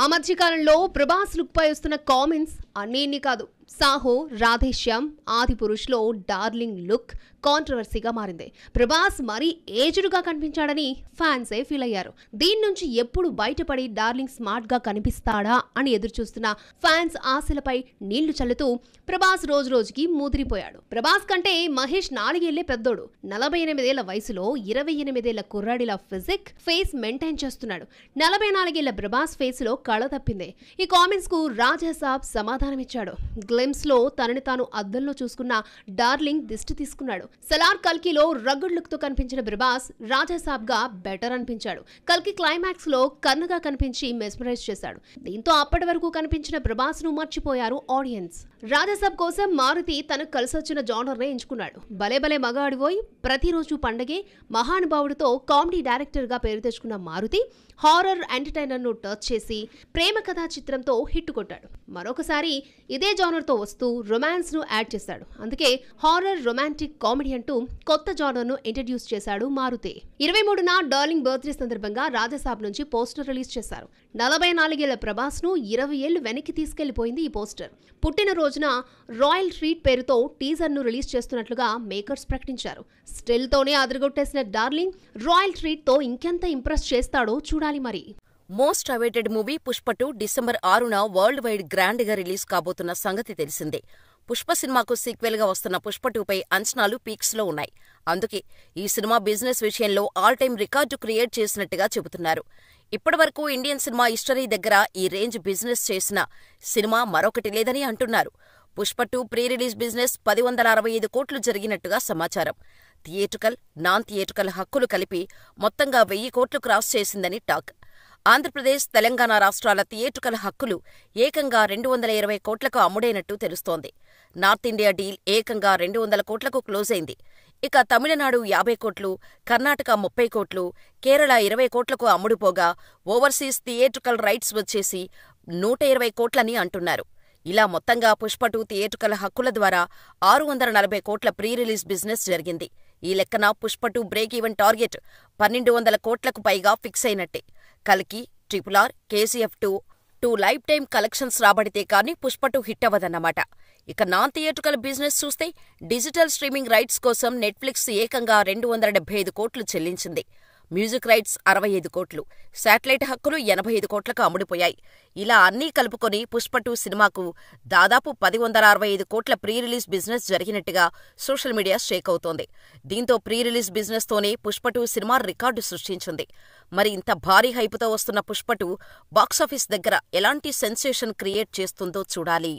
ఆ మధ్యకాలంలో ప్రభాస్ లుక్ పై వస్తున్న కామెంట్స్ అన్ని ఇన్ని కాదు సాహో రాధేశ్యామ్ ఆదిపురుష్లో డార్లింగ్ లుక్ కాంట్రవర్సీగా మారింది ప్రభాస్ మరీ ఏజ్డ్గా కనిపించాడని ఫ్యాన్సే ఫీల్ అయ్యారు దీని నుంచి ఎప్పుడు బయటపడి డార్లింగ్ స్మార్ట్గా కనిపిస్తాడా అని ఎదురుచూస్తున్న ఫ్యాన్స్ ఆశలపై నీళ్లు చల్లుతూ ప్రభాస్ రోజు రోజుకి ముదిరిపోయాడు ప్రభాస్ కంటే మహేష్ నాలుగేళ్లే పెద్దోడు నలభై ఎనిమిదేళ్ల వయసులో ఇరవై ఎనిమిదేళ్ల కుర్రాడిల ఫిజిక్ ఫేస్ మెయింటైన్ చేస్తున్నాడు నలభై నాలుగేళ్ల ప్రభాస్ ఫేస్లో కళ తప్పింది ఈ కామెంట్స్కు రాజాసాబ్ సమాధానమిచ్చాడు లో తనని తాను అద్దంలో చూసుకున్న డార్లింగ్ దిష్టి తీసుకున్నాడు సలార్ కల్కీలో రగ్గుడ్ తో కనిపించిన బిర్బాస్ గా బెటర్ అనిపించాడు కల్కి లో కన్నుగా కనిపించి మెస్మరైజ్ చేశాడు దీంతో అప్పటి వరకు కనిపించిన ను మర్చిపోయారు ఆడియన్స్ రాజాసాబ్ కోసం మారుతి తనకు కలిసి వచ్చిన జానర్ నే ఎంచుకున్నాడు భలే భలే మగాడిపోయి ప్రతిరోజు పండగే మహానుభావుడితో కామెడీ డైరెక్టర్ గా పేరు తెచ్చుకున్న మారుతి హారర్ ఎంటర్టైనర్ ను టచ్ చేసి ప్రేమ కథా చిత్రంతో హిట్ కొట్టాడు మరొకసారి ఇదే జానర్ తో వస్తూ రొమాన్స్ను యాడ్ చేశాడు అందుకే హారర్ రొమాంటిక్ కామెడీ అంటూ కొత్త జానర్ను ఇంట్రడ్యూస్ చేశాడు మారుతే ఇరవై మూడున డార్లింగ్ బర్త్డే సందర్భంగా రాజసాబ్ నుంచి పోస్టర్ రిలీజ్ చేశారు నలభై నాలుగేళ్ల ప్రభాస్ను ఇరవై ఏళ్లు వెనక్కి తీసుకెళ్లిపోయింది ఈ పోస్టర్ పుట్టినరోజున రాయల్ ట్రీట్ పేరుతో టీజర్ను రిలీజ్ చేస్తున్నట్లుగా మేకర్స్ ప్రకటించారు స్టిల్తోనే అదరగొట్టేసిన డార్లింగ్ రాయల్ ట్రీట్తో ఇంకెంత ఇంప్రెస్ చేస్తాడో చూడాలి మరి most awaited movie Pushpa two December ఆరున వరల్డ్ వైడ్ గ్రాండ్ గా రిలీజ్ కాబోతున్న సంగతి తెలిసిందే పుష్ప సినిమాకు సీక్వెల్ గా వస్తున్న పుష్ప టూపై అంచనాలు పీక్స్లో ఉన్నాయి అందుకే ఈ సినిమా బిజినెస్ విషయంలో ఆల్ టైం రికార్డు క్రియేట్ చేసినట్టుగా చెబుతున్నారు ఇప్పటివరకు ఇండియన్ సినిమా హిస్టరీ దగ్గర ఈ రేంజ్ బిజినెస్ చేసిన సినిమా మరొకటి లేదని అంటున్నారు Pushpa two pre release business పది వందల అరవై ఐదు కోట్లు జరిగినట్టుగా సమాచారం థియేట్రికల్ నాన్ థియేట్రికల్ హక్కులు కలిపి మొత్తంగా వెయ్యి కోట్లు క్రాస్ చేసిందని టాక్ ఆంధ్రప్రదేశ్ తెలంగాణ రాష్ట్రాల థియేట్రికల్ హక్కులు ఏకంగా రెండు వందల ఇరవై కోట్లకు అమ్ముడైనట్టు తెలుస్తోంది నార్త్ ఇండియా డీల్ ఏకంగా రెండు వందల కోట్లకు క్లోజైంది ఇక తమిళనాడు యాభై కోట్లు కర్ణాటక ముప్పై కోట్లు కేరళ ఇరవై కోట్లకు అమ్ముడుపోగా ఓవర్సీస్ థియేట్రికల్ రైట్స్ వచ్చేసి నూట ఇరవై కోట్లని అంటున్నారు ఇలా మొత్తంగా పుష్పటు థియేట్రికల్ హక్కుల ద్వారా ఆరు వందల నలభై కోట్ల ప్రీ రిలీజ్ బిజినెస్ జరిగింది ఈ లెక్కన పుష్పటు బ్రేక్ ఈవెన్ టార్గెట్ పన్నెండు వందల కోట్లకు పైగా ఫిక్స్ అయినట్టే కలికి triple R KGF two two life time collections రాబడితే కానీ పుష్ప టూ హిట్ అవ్వదన్నమాట ఇక నాన్ థియేట్రికల్ బిజినెస్ చూస్తే డిజిటల్ స్ట్రీమింగ్ రైట్స్ కోసం నెట్ఫ్లిక్స్ ఏకంగా రెండు వందల డెబ్బై ఐదు కోట్లు చెల్లించింది మ్యూజిక్ రైట్స్ అరవై ఐదు కోట్లు శాటిలైట్ హక్కులు ఎనభై ఐదు కోట్లకు అమ్ముడిపోయాయి ఇలా అన్నీ కలుపుకొని పుష్ప సినిమాకు దాదాపు పది వందల అరవై ఐదు కోట్ల ప్రీ రిలీజ్ బిజినెస్ జరిగినట్టుగా సోషల్ మీడియా షేక్ అవుతోంది దీంతో ప్రీ రిలీజ్ బిజినెస్తోనే పుష్ప సినిమా రికార్డు సృష్టించింది మరి ఇంత భారీ హైపుతో వస్తున్న పుష్ప బాక్సాఫీస్ దగ్గర ఎలాంటి సెన్సేషన్ క్రియేట్ చేస్తుందో చూడాలి